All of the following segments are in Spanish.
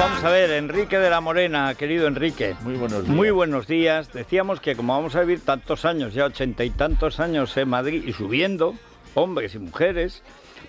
vamos a ver, Enrique de la Morena, querido Enrique. Muy buenos días. Muy buenos días. Decíamos que como vamos a vivir tantos años, ya ochenta y tantos años en Madrid y subiendo, hombres y mujeres,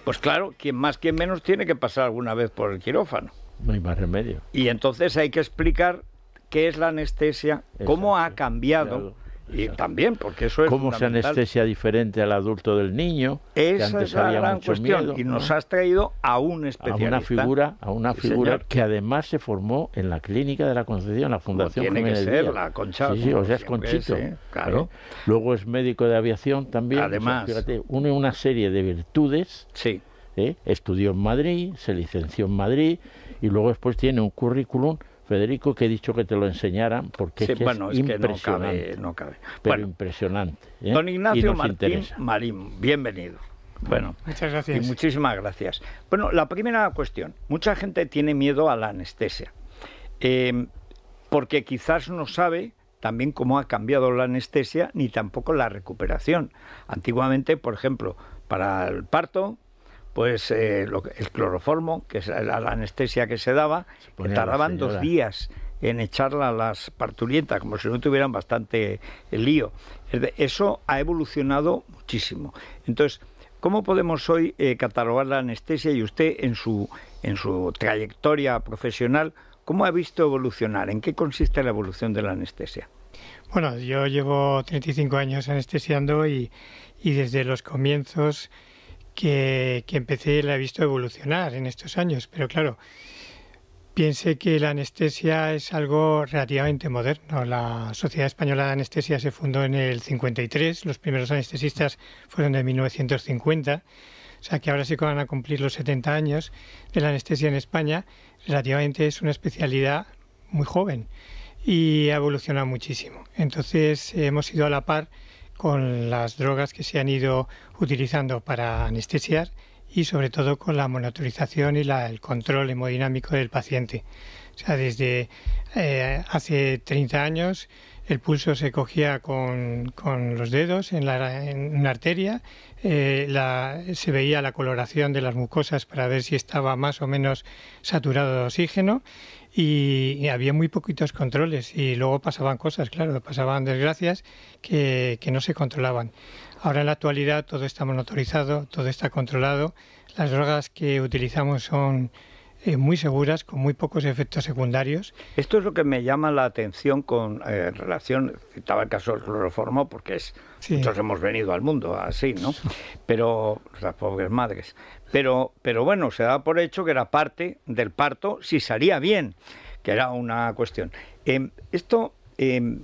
pues claro, quien más, quien menos tiene que pasar alguna vez por el quirófano. No hay más remedio. Y entonces hay que explicar qué es la anestesia, cómo ha cambiado y también, porque eso es. ¿Cómo se anestesia diferente al adulto del niño? Esa es la gran cuestión. y nos has traído a un especialista. A una figura, a una figura que además se formó en la clínica de la Concepción, la Fundación Como pues Tiene que ser, la Concha. Sí, sí, o sea, es Conchito. ¿eh? Claro. Luego es médico de aviación también. Además. fíjate, une una serie de virtudes. Sí. ¿eh? Estudió en Madrid, se licenció en Madrid y luego después tiene un currículum Federico, que he dicho que te lo enseñaran porque es, bueno, no cabe, impresionante. ¿eh? Don Ignacio Martín Marín, bienvenido. Bueno, muchas gracias. Y muchísimas gracias. Bueno, la primera cuestión. Mucha gente tiene miedo a la anestesia. Eh, porque quizás no sabe también cómo ha cambiado la anestesia ni tampoco la recuperación. Antiguamente, por ejemplo, para el parto pues eh, el cloroformo, que es la, anestesia que se daba, tardaban dos días en echarla a las parturientas, como si no tuvieran bastante eh, lío. Eso ha evolucionado muchísimo. Entonces, ¿cómo podemos hoy eh, catalogar la anestesia y usted en su, trayectoria profesional, cómo ha visto evolucionar? ¿En qué consiste la evolución de la anestesia? Bueno, yo llevo 35 años anestesiando y, y desde los comienzos que, que empecé la he visto evolucionar en estos años, pero claro, piense que la anestesia es algo relativamente moderno. La Sociedad Española de Anestesia se fundó en el 53, los primeros anestesistas fueron de 1950, o sea que ahora se van a cumplir los 70 años de la anestesia en España, relativamente es una especialidad muy joven y ha evolucionado muchísimo. Entonces hemos ido a la par con las drogas que se han ido utilizando para anestesiar y sobre todo con la monitorización y el control hemodinámico del paciente. O sea, desde eh, hace 30 años el pulso se cogía con, los dedos en, la, una arteria, eh, se veía la coloración de las mucosas para ver si estaba más o menos saturado de oxígeno y había muy poquitos controles y luego pasaban cosas, claro, pasaban desgracias que, que no se controlaban. Ahora en la actualidad todo está monitorizado, todo está controlado, las drogas que utilizamos son eh, muy seguras, con muy pocos efectos secundarios. Esto es lo que me llama la atención con eh, relación, citaba el caso del cloroformo, porque es, muchos hemos venido al mundo así, ¿no? Pero, las pobres madres. Pero, pero bueno, se da por hecho que era parte del parto si salía bien, que era una cuestión. Em, esto, em,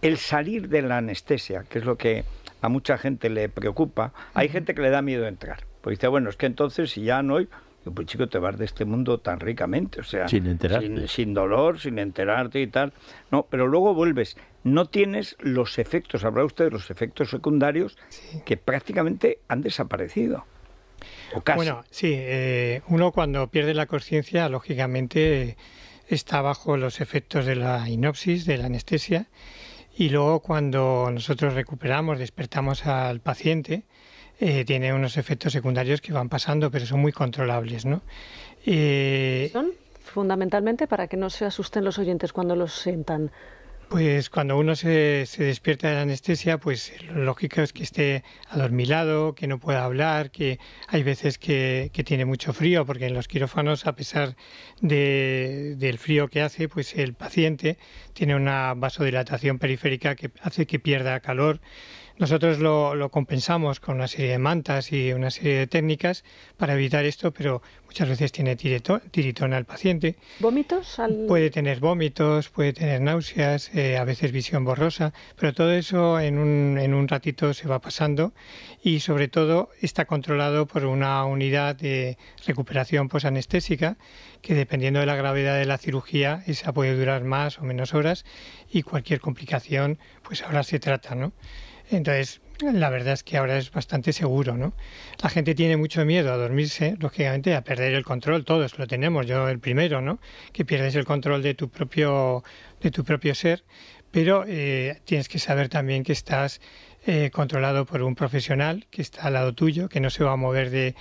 el salir de la anestesia, que es lo que a mucha gente le preocupa, hay gente que le da miedo entrar. Pues dice, bueno, es que entonces si ya no hay pues chico, te vas de este mundo tan ricamente, o sea, sin, sin, dolor, sin enterarte y tal. No, pero luego vuelves no tienes los efectos, habrá usted de los efectos secundarios que prácticamente han desaparecido. Bueno, sí, eh, uno cuando pierde la conciencia, lógicamente, está bajo los efectos de la hipnosis, de la anestesia, y luego cuando nosotros recuperamos, despertamos al paciente, eh, tiene unos efectos secundarios que van pasando, pero son muy controlables, ¿no? Eh, ¿Son fundamentalmente para que no se asusten los oyentes cuando los sientan? Pues cuando uno se, despierta de la anestesia, pues lo lógico es que esté adormilado, que no pueda hablar, que hay veces que, que tiene mucho frío, porque en los quirófanos, a pesar de, del frío que hace, pues el paciente tiene una vasodilatación periférica que hace que pierda calor nosotros lo, compensamos con una serie de mantas y una serie de técnicas para evitar esto, pero muchas veces tiene tiritona el paciente. ¿Vómitos? Puede tener vómitos, puede tener náuseas, eh, a veces visión borrosa, pero todo eso en un, en un ratito se va pasando y sobre todo está controlado por una unidad de recuperación posanestésica que dependiendo de la gravedad de la cirugía, esa puede durar más o menos horas y cualquier complicación pues ahora se trata, ¿no? Entonces, la verdad es que ahora es bastante seguro, ¿no? La gente tiene mucho miedo a dormirse, lógicamente, a perder el control, todos lo tenemos, yo el primero, ¿no? Que pierdes el control de tu propio, de tu propio ser, pero eh, tienes que saber también que estás eh, controlado por un profesional que está al lado tuyo, que no se va a mover de,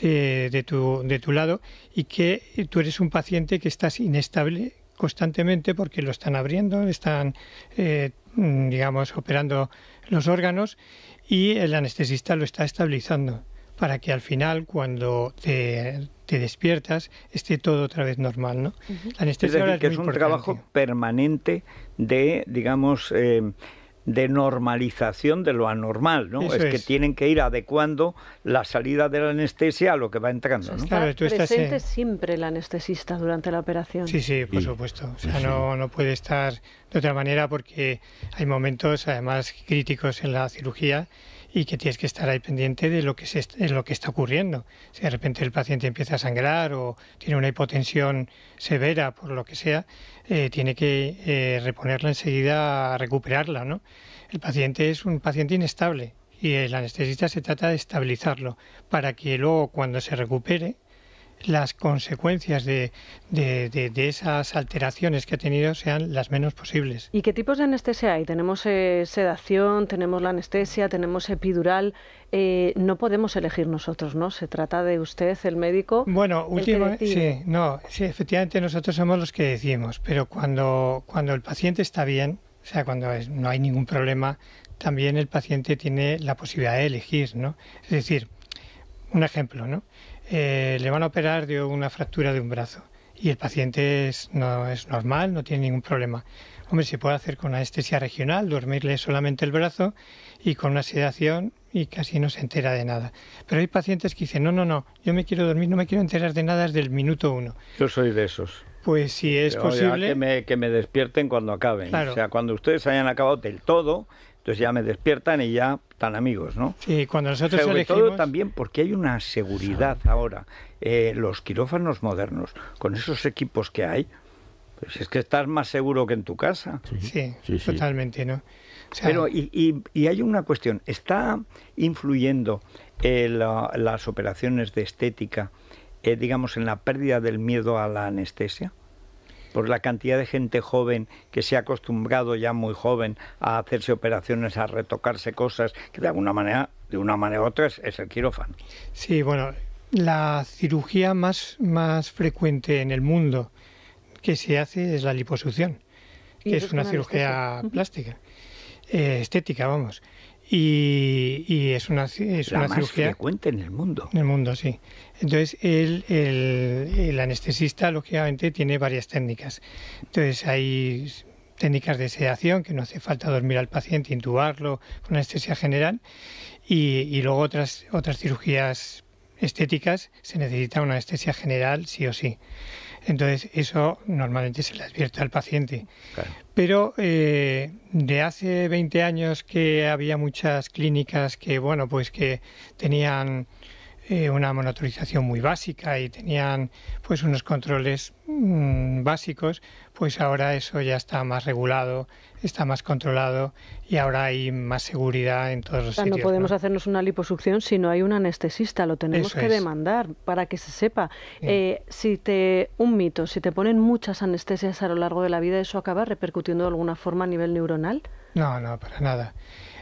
de, tu, de tu lado y que tú eres un paciente que estás inestable constantemente porque lo están abriendo, están eh, Mm, digamos, operando los órganos y el anestesista lo está estabilizando para que al final, cuando te, despiertas, esté todo otra vez normal. ¿no? es que es, un trabajo permanente de, digamos, eh, de normalización de lo anormal, ¿no? es, que tienen que ir adecuando la salida de la anestesia a lo que va entrando, ¿no? presente siempre el anestesista durante la operación. Sí, sí, por supuesto. O sea, no, no puede estar de otra manera porque hay momentos, además, críticos en la cirugía y que tienes que estar ahí pendiente de lo que, lo que está ocurriendo. Si de repente el paciente empieza a sangrar o tiene una hipotensión severa por lo que sea, eh, tiene que eh, reponerla enseguida, recuperarla. ¿no? El paciente es un paciente inestable y el anestesista se trata de estabilizarlo para que luego cuando se recupere las consecuencias de, de, esas alteraciones que ha tenido sean las menos posibles. ¿Y qué tipos de anestesia hay? Tenemos eh, sedación, tenemos la anestesia, tenemos epidural. Eh, no podemos elegir nosotros, ¿no? Se trata de usted, el médico. Bueno, último sí, no, sí, efectivamente nosotros somos los que decimos, pero cuando, cuando el paciente está bien, o sea, cuando no hay ningún problema, también el paciente tiene la posibilidad de elegir, ¿no? Es decir, un ejemplo, ¿no? Eh, le van a operar de una fractura de un brazo y el paciente es, no es normal, no tiene ningún problema. Hombre, se puede hacer con anestesia regional, dormirle solamente el brazo y con una sedación y casi no se entera de nada. Pero hay pacientes que dicen, no, no, no, yo me quiero dormir, no me quiero enterar de nada desde el minuto uno. Yo soy de esos. Pues si es posible... que, me, despierten cuando acaben. O sea, cuando ustedes hayan acabado del todo, entonces ya me despiertan y ya están amigos, ¿no? Sí, cuando nosotros Sobre elegimos... todo también porque hay una seguridad ahora. Eh, los quirófanos modernos, con esos equipos que hay, pues es que estás más seguro que en tu casa. Sí, sí, totalmente, ¿no? Pero, y, y, y, hay una cuestión, ¿está influyendo eh, las operaciones de estética, eh, digamos, en la pérdida del miedo a la anestesia? por la cantidad de gente joven que se ha acostumbrado ya muy joven a hacerse operaciones, a retocarse cosas, que de alguna manera, de una manera u otra, es, el quirófano. Sí, bueno, la cirugía más, más frecuente en el mundo que se hace es la liposucción, que es una cirugía plástica, eh, estética, vamos. Y, es una, es la más cirugía frecuente en el mundo. En el mundo, sí. Entonces, el, el, anestesista, lógicamente, tiene varias técnicas. Entonces, hay técnicas de sedación, que no hace falta dormir al paciente, intubarlo con anestesia general, y, y luego otras, otras cirugías estéticas se necesita una anestesia general sí o sí. Entonces eso normalmente se le advierte al paciente. Pero eh, de hace 20 años que había muchas clínicas que, bueno, pues que tenían eh, una monitorización muy básica y tenían pues unos controles mm, básicos, pues ahora eso ya está más regulado, está más controlado y ahora hay más seguridad en todos los o No podemos hacernos una liposucción si no hay un anestesista, lo tenemos que demandar para que se sepa. Eh, si te un mito, si te ponen muchas anestesias a lo largo de la vida, eso acaba repercutiendo de alguna forma a nivel neuronal. No, no, para nada.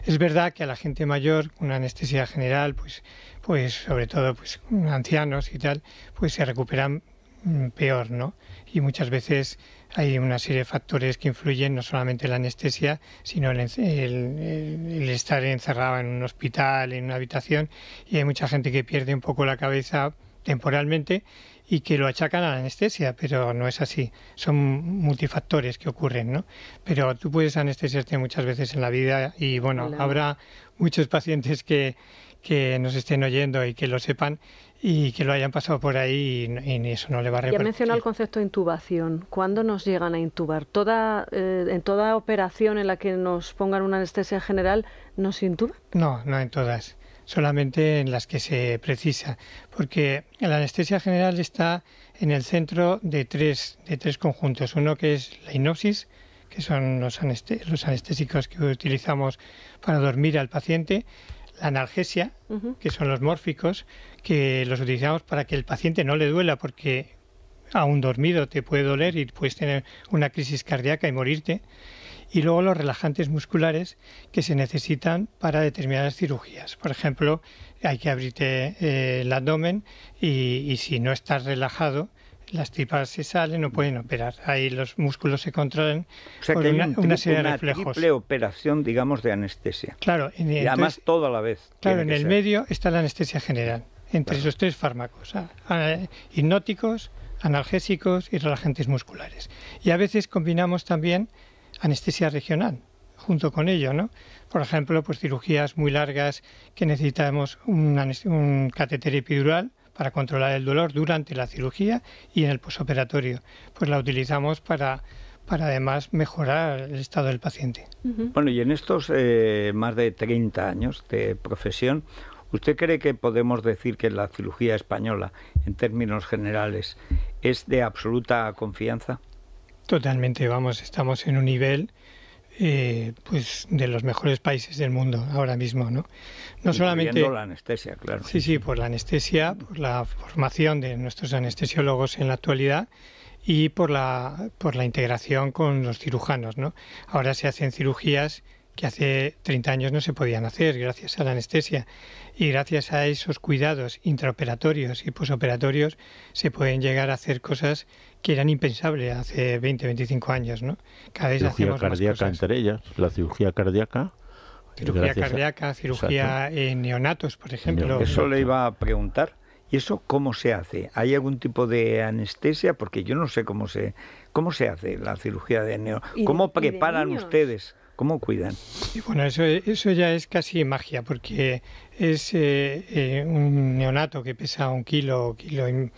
Es verdad que a la gente mayor, una anestesia general, pues, pues sobre todo pues, ancianos y tal, pues se recuperan mm, peor, ¿no? Y muchas veces hay una serie de factores que influyen, no solamente la anestesia, sino el, estar encerrado en un hospital, en una habitación, y hay mucha gente que pierde un poco la cabeza temporalmente y que lo achacan a la anestesia, pero no es así. Son multifactores que ocurren, ¿no? Pero tú puedes anestesiarte muchas veces en la vida y bueno, habrá muchos pacientes que, que nos estén oyendo y que lo sepan y que lo hayan pasado por ahí y, y eso no le va a repercutir. Ya el concepto de intubación. ¿Cuándo nos llegan a intubar? Toda, eh, ¿En toda operación en la que nos pongan una anestesia general nos intuban? No, no en todas solamente en las que se precisa, porque la anestesia general está en el centro de tres, de tres conjuntos. Uno que es la hipnosis, que son los, anestésicos que utilizamos para dormir al paciente, la analgesia, que son los mórficos, que los utilizamos para que el paciente no le duela, porque aún dormido te puede doler y puedes tener una crisis cardíaca y morirte y luego los relajantes musculares que se necesitan para determinadas cirugías. Por ejemplo, hay que abrirte eh, el abdomen y, si no estás relajado, las tripas se salen, no pueden operar. Ahí los músculos se controlan o sea, que una, serie de operación, digamos, de anestesia. Claro. y además todo a la vez. Claro, en el medio está la anestesia general, entre esos tres fármacos, ah, ah, hipnóticos, analgésicos y relajantes musculares. Y a veces combinamos también anestesia regional junto con ello, ¿no? Por ejemplo, pues cirugías muy largas que necesitamos un, un catéter epidural para controlar el dolor durante la cirugía y en el posoperatorio. Pues la utilizamos para para además mejorar el estado del paciente. Bueno, y en estos eh, más de 30 años de profesión, ¿usted cree que podemos decir que la cirugía española, en términos generales, es de absoluta confianza? Totalmente, vamos, estamos en un nivel eh, pues de los mejores países del mundo ahora mismo, ¿no? No solamente la anestesia, claro. Sí, sí, por la anestesia, por la formación de nuestros anestesiólogos en la actualidad y por la por la integración con los cirujanos, ¿no? Ahora se hacen cirugías que hace 30 años no se podían hacer gracias a la anestesia y gracias a esos cuidados intraoperatorios y posoperatorios se pueden llegar a hacer cosas que eran impensables hace 20, 25 años, ¿no? Cada vez cirugía cardíaca entre ellas, la cirugía cardíaca. Cirugía cardíaca, cirugía en neonatos, por ejemplo. Eso le iba a preguntar. ¿Y eso cómo se hace? ¿Hay algún tipo de anestesia? Porque yo no sé cómo se cómo se hace la cirugía de neonatos ¿Cómo preparan ustedes? ¿Cómo cuidan? bueno, eso, eso ya es casi magia, porque es eh, eh, un neonato que pesa un kilo, kilo eh,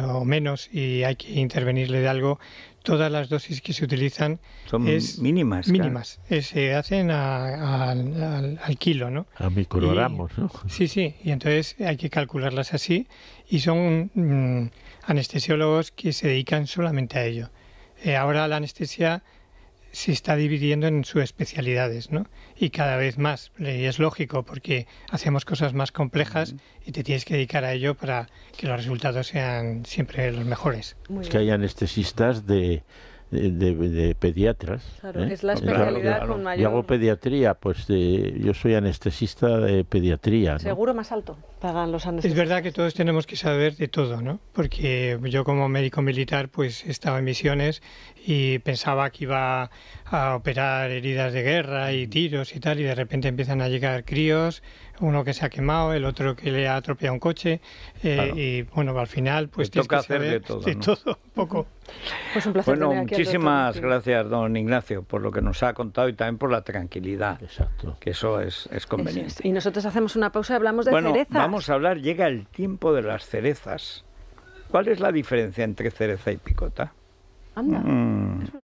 o menos y hay que intervenirle de algo. Todas las dosis que se utilizan son mínimas. Mínimas. se hacen al, kilo, ¿no? A microgramos, ¿no? Sí, sí. Y entonces hay que calcularlas así y son mm, anestesiólogos que se dedican solamente a ello. ahora la anestesia se está dividiendo en sus especialidades, ¿no? Y cada vez más. Y es lógico, porque hacemos cosas más complejas y te tienes que dedicar a ello para que los resultados sean siempre los mejores. que hay anestesistas de de, pediatras. Claro, ¿eh? es la especialidad con mayor... Yo hago pediatría, pues eh, yo soy anestesista de pediatría. Seguro más alto pagan los anestesistas. Es verdad que todos tenemos que saber de todo, ¿no? Porque yo como médico militar pues estaba en misiones y pensaba que iba a operar heridas de guerra y tiros y tal, y de repente empiezan a llegar críos uno que se ha quemado, el otro que le ha atropellado un coche, eh, y bueno, al final pues tiene que hacer de todo, de todo un poco. Pues un placer bueno, muchísimas gracias, don Ignacio, por lo que nos ha contado y también por la tranquilidad, Exacto. que eso es, conveniente. Y nosotros hacemos una pausa y hablamos de bueno, cerezas. Vamos a hablar, llega el tiempo de las cerezas. ¿Cuál es la diferencia entre cereza y picota? Anda. Mm.